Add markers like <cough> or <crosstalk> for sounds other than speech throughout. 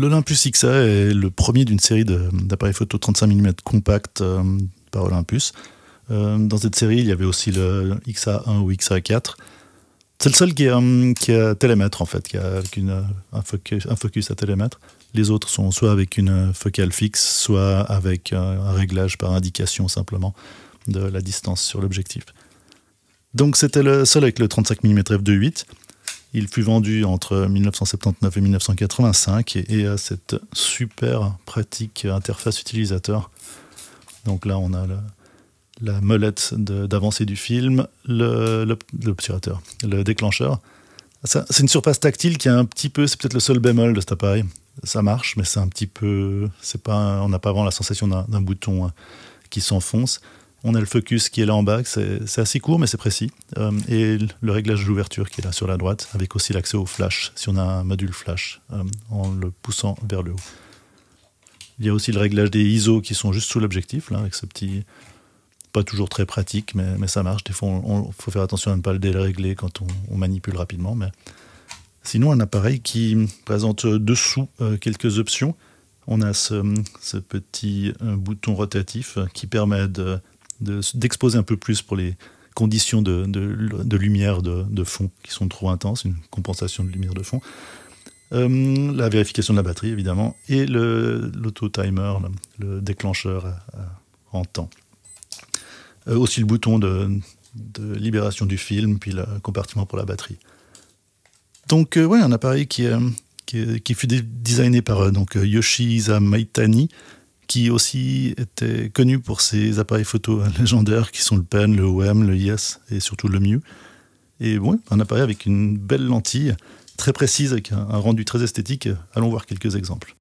l'Olympus XA est le premier d'une série d'appareils photo 35 mm compacts euh, par Olympus. Euh, dans cette série, il y avait aussi le XA1 ou XA4. C'est le seul qui a, euh, qui télémètre en fait, qui a un, focus, un, focus, à télémètre. Les autres sont soit avec une focale fixe, soit avec un réglage par indication simplement de la distance sur l'objectif. Donc c'était le seul avec le 35 mm f2.8. Il fut vendu entre 1979 et 1985 et, a euh, cette super pratique interface utilisateur. Donc là, on a la molette d'avancée du film, l'obturateur, le, le déclencheur. C'est une surface tactile qui est un petit peu, c'est peut-être le seul bémol de cet appareil. Ça marche, mais c'est un petit peu, c'est pas, on n'a pas vraiment la sensation d'un bouton hein, qui s'enfonce. On a le focus qui est là en bas, c'est assez court mais c'est précis. Euh, et le réglage de l'ouverture qui est là sur la droite, avec aussi l'accès au flash, si on a un module flash, euh, en le poussant vers le haut. Il y a aussi le réglage des ISO qui sont juste sous l'objectif, là, avec ce petit... Pas toujours très pratique, mais, ça marche. Des fois, il faut faire attention à ne pas le dérégler quand on, manipule rapidement. Mais... Sinon, un appareil qui présente dessous euh, quelques options. On a ce, petit bouton rotatif qui permet de d'exposer un peu plus pour les conditions de, lumière de, fond qui sont trop intenses, une compensation de lumière de fond. Euh, la vérification de la batterie, évidemment, et l'auto-timer, le, déclencheur euh, en temps. Euh, aussi le bouton de, libération du film, puis le compartiment pour la batterie. Donc, un appareil qui, qui, fut designé par donc, Yoshi Maitani, qui aussi était connu pour ses appareils photo <laughs> légendaires qui sont le Pen, le OM, le IS et surtout le Miu. Et bon, un appareil avec une belle lentille, très précise, avec un rendu très esthétique. Allons voir quelques exemples.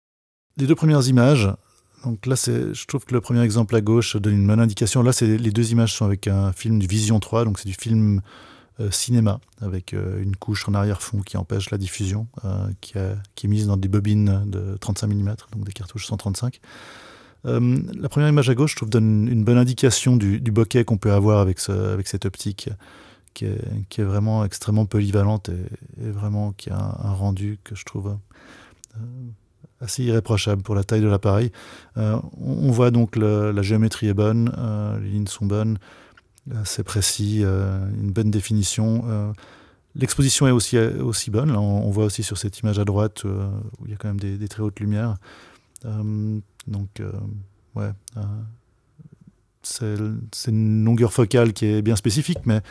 Les deux premières images, donc là, je trouve que le premier exemple à gauche donne une bonne indication. Là, les deux images sont avec un film du Vision 3, donc c'est du film euh, cinéma, avec euh, une couche en arrière-fond qui empêche la diffusion, euh, qui, qui, est mise dans des bobines de 35 mm, donc des cartouches 135. Euh, la première image à gauche, je trouve, donne une bonne indication du, du bokeh qu'on peut avoir avec, cette optique qui est, vraiment extrêmement polyvalente et, vraiment qui a un, rendu que je trouve euh, assez irréprochable pour la taille de l'appareil. Euh, on, voit donc le, la géométrie est bonne, les lignes sont bonnes, c'est précis, une bonne définition. L'exposition est aussi, aussi bonne. on, voit aussi sur cette image à droite où il y a quand même des très hautes lumières. Euh, donc, euh, ouais. Euh, c'est une longueur focale qui est bien spécifique, mais,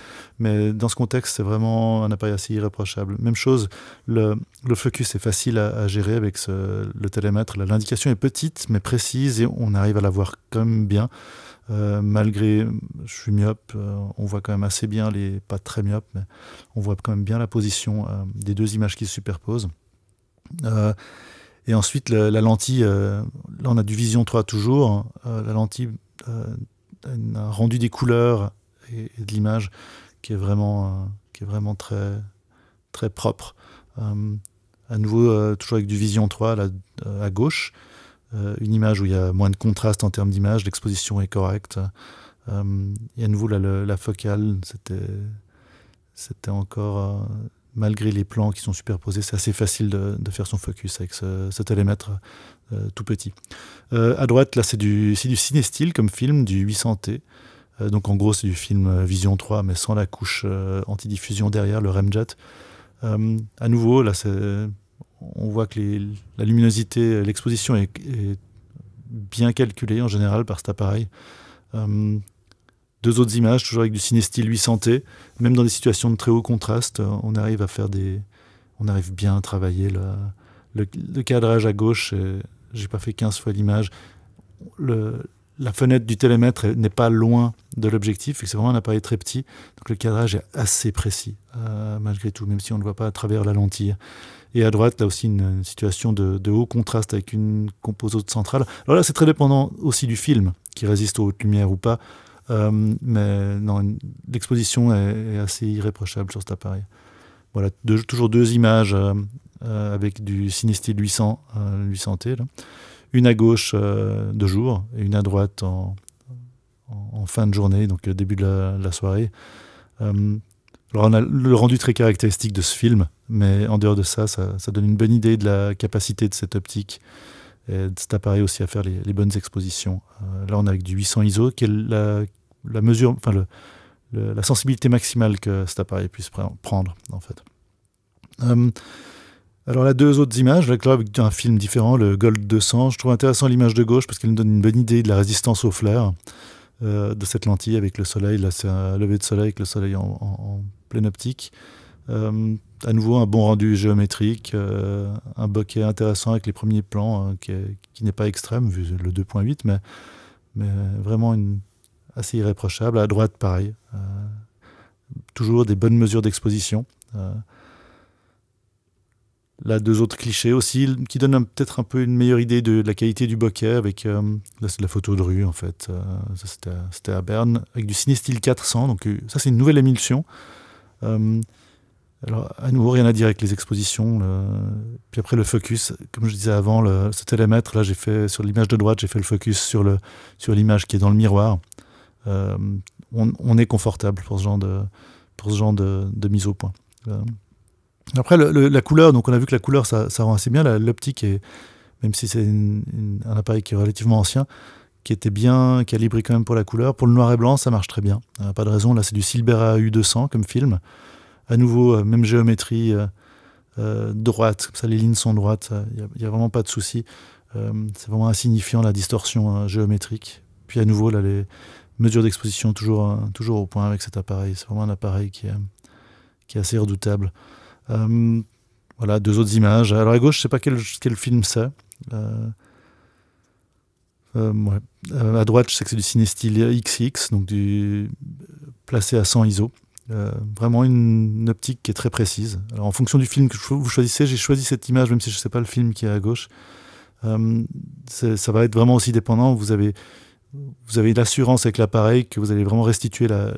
mais dans ce contexte, c'est vraiment un appareil assez irréprochable. Même chose, le, le focus est facile à, gérer avec le télémètre. L'indication est petite, mais précise, et on arrive à la voir quand même bien. malgré, je suis myope, on voit quand même assez bien les, pas très myope, mais on voit quand même bien la position des deux images qui se superposent. Et ensuite, la lentille, euh, là on a du Vision 3 toujours, hein. euh, la lentille euh, a rendu des couleurs et, de l'image qui est vraiment, qui est vraiment très, très propre. à nouveau, toujours avec du Vision 3 à gauche, une image où il y a moins de contraste en termes d'image, l'exposition est correcte. et à nouveau, la focale, c'était c'était encore malgré les plans qui sont superposés, c'est assez facile de, faire son focus avec ce, télémètre euh, tout petit. Euh, à droite, là, c'est du, du ciné-style comme film, du 800T. Euh, donc en gros, c'est du film Vision 3, mais sans la couche antidiffusion derrière, le REMJET. à nouveau, là, on voit que la luminosité, l'exposition est, est, bien calculée en général par cet appareil deux autres images, toujours avec du ciné-style 800T. Même dans des situations de très haut contraste, euh, on arrive à faire des. On arrive bien à travailler le, cadrage à gauche. J'ai pas fait 15 fois l'image. La fenêtre du télémètre n'est pas loin de l'objectif, c'est vraiment un appareil très petit. Donc le cadrage est assez précis, euh, malgré tout, même si on ne le voit pas à travers la lentille. Et à droite, là aussi, une, situation de, de, haut contraste avec une composante centrale. Alors là, c'est très dépendant aussi du film, qui résiste aux hautes lumières ou pas. Euh, mais l'exposition est, assez irréprochable sur cet appareil. Voilà, toujours deux images euh, euh, avec du Cinestill 800, 800T. Une à gauche de jour et une à droite en, fin de journée, donc début de la, soirée. Alors on a le rendu très caractéristique de ce film, mais en dehors de ça, ça donne une bonne idée de la capacité de cette optique cet appareil aussi à faire les, bonnes expositions. Euh, là, on a avec du 800 ISO, qui est la, mesure, enfin la sensibilité maximale que cet appareil puisse prendre, en fait. Hum, alors là, deux autres images, là, avec un film différent, le Gold 200. Je trouve intéressant l'image de gauche parce qu'elle nous donne une bonne idée de la résistance au flair euh, de cette lentille avec le soleil. Là, c'est un lever de soleil avec le soleil en pleine optique. Euh, à nouveau, un bon rendu géométrique, euh, un bokeh intéressant avec les premiers plans hein, qui, n'est pas extrême, vu le 2.8, mais, mais euh, vraiment une, assez irréprochable. À droite, pareil. toujours des bonnes mesures d'exposition. Là, deux autres clichés aussi, qui donnent peut-être un peu une meilleure idée de, la qualité du bokeh. Avec, là, c'est la photo de rue, en fait. c'était à, Berne, avec du style 400. Donc, ça, c'est une nouvelle émulsion. Alors, à nouveau, rien à dire avec les expositions. Puis après, le focus, comme je disais avant, ce télémètre, là, j'ai fait sur l'image de droite, j'ai fait le focus sur l'image sur qui est dans le miroir. Euh, on, est confortable pour ce genre de, pour ce genre de, mise au point. Euh, après, la couleur, donc on a vu que la couleur, ça, rend assez bien. L'optique, même si c'est un appareil qui est relativement ancien, qui était bien calibré quand même pour la couleur. Pour le noir et blanc, ça marche très bien. Euh, pas de raison, là, c'est du Silbera U200 comme film à nouveau, euh, même géométrie, euh, euh, droite, comme ça les lignes sont droites, il n'y a, vraiment pas de souci. c'est vraiment insignifiant la distorsion hein, géométrique. Puis à nouveau, là, les mesures d'exposition toujours, toujours au point avec cet appareil. C'est vraiment un appareil qui est, qui est assez redoutable. voilà, deux autres images. Alors à gauche, je ne sais pas quel, quel film c'est. à droite, je sais que c'est du ciné XX, donc placé à 100 ISO. Euh, vraiment une, optique qui est très précise. Alors, en fonction du film que vous choisissez, j'ai choisi cette image, même si je ne sais pas le film qui est à gauche. Euh, ça va être vraiment aussi dépendant. Vous avez, vous avez l'assurance avec l'appareil que vous allez vraiment restituer la,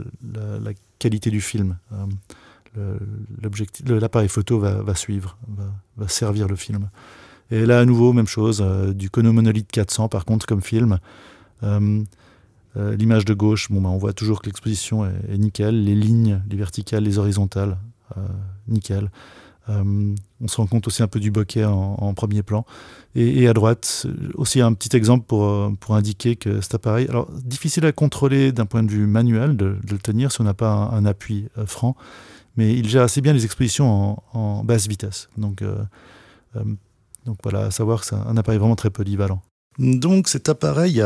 qualité du film. Euh, l'appareil photo va, suivre, va, va, servir le film. Et là, à nouveau, même chose, du Kono Monolith 400, par contre, comme film. Euh, l'image de gauche, bon, bah, on voit toujours que l'exposition est, nickel. Les lignes, les verticales, les horizontales, euh, nickel. Euh, on se rend compte aussi un peu du bokeh en, premier plan. Et, à droite, aussi un petit exemple pour, pour indiquer que cet appareil, alors difficile à contrôler d'un point de vue manuel, de, le tenir si on n'a pas un, appui franc, mais il gère assez bien les expositions en, basse vitesse. Donc, donc voilà, à savoir que c'est un appareil vraiment très polyvalent. Donc cet appareil,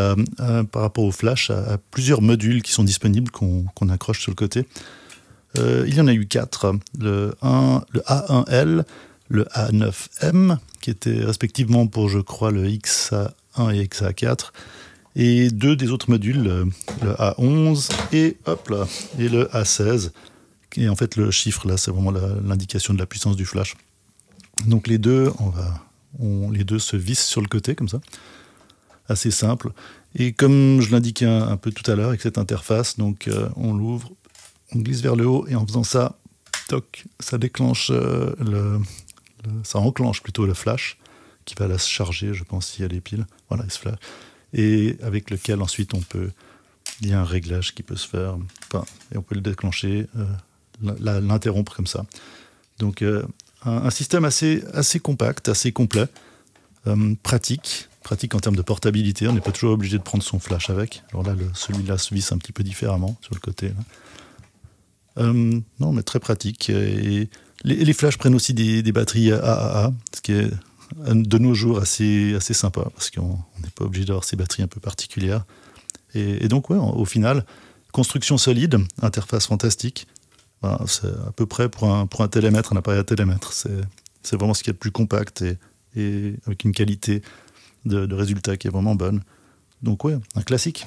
par rapport au flash, a, plusieurs modules qui sont disponibles, qu'on accroche sur le côté. Euh, il y en a eu quatre. Le, A1L, le A9M, qui étaient respectivement pour, je crois, le XA1 et XA4, et deux des autres modules, le, A11 et, hop et le A16. Et en fait, le chiffre, là, c'est vraiment l'indication de la puissance du flash. Donc les deux, on les deux se vissent sur le côté, comme ça assez simple. Et comme je l'indiquais un, peu tout à l'heure avec cette interface, donc euh, on l'ouvre, on glisse vers le haut et en faisant ça, toc, ça déclenche euh, le, ça enclenche plutôt le flash qui va la charger, je pense, s'il y a des piles. Voilà, il se flash. Et avec lequel ensuite on peut, il y a un réglage qui peut se faire, et on peut le déclencher, euh, l'interrompre comme ça. Donc un, un, système assez assez compact, assez complet, pratique pratique en termes de portabilité. On n'est pas toujours obligé de prendre son flash avec. Alors là, celui-là se visse un petit peu différemment sur le côté. Euh, non, mais très pratique. Et les, flashs prennent aussi des, batteries AAA, ce qui est de nos jours assez, assez sympa, parce qu'on n'est pas obligé d'avoir ces batteries un peu particulières. Et, donc, au final, construction solide, interface fantastique. Ben, c'est à peu près pour un, pour un télémètre, un appareil à télémètre. C'est vraiment ce qu'il y a de plus compact et, et avec une qualité de, résultats qui est vraiment bonne. Donc ouais, un classique.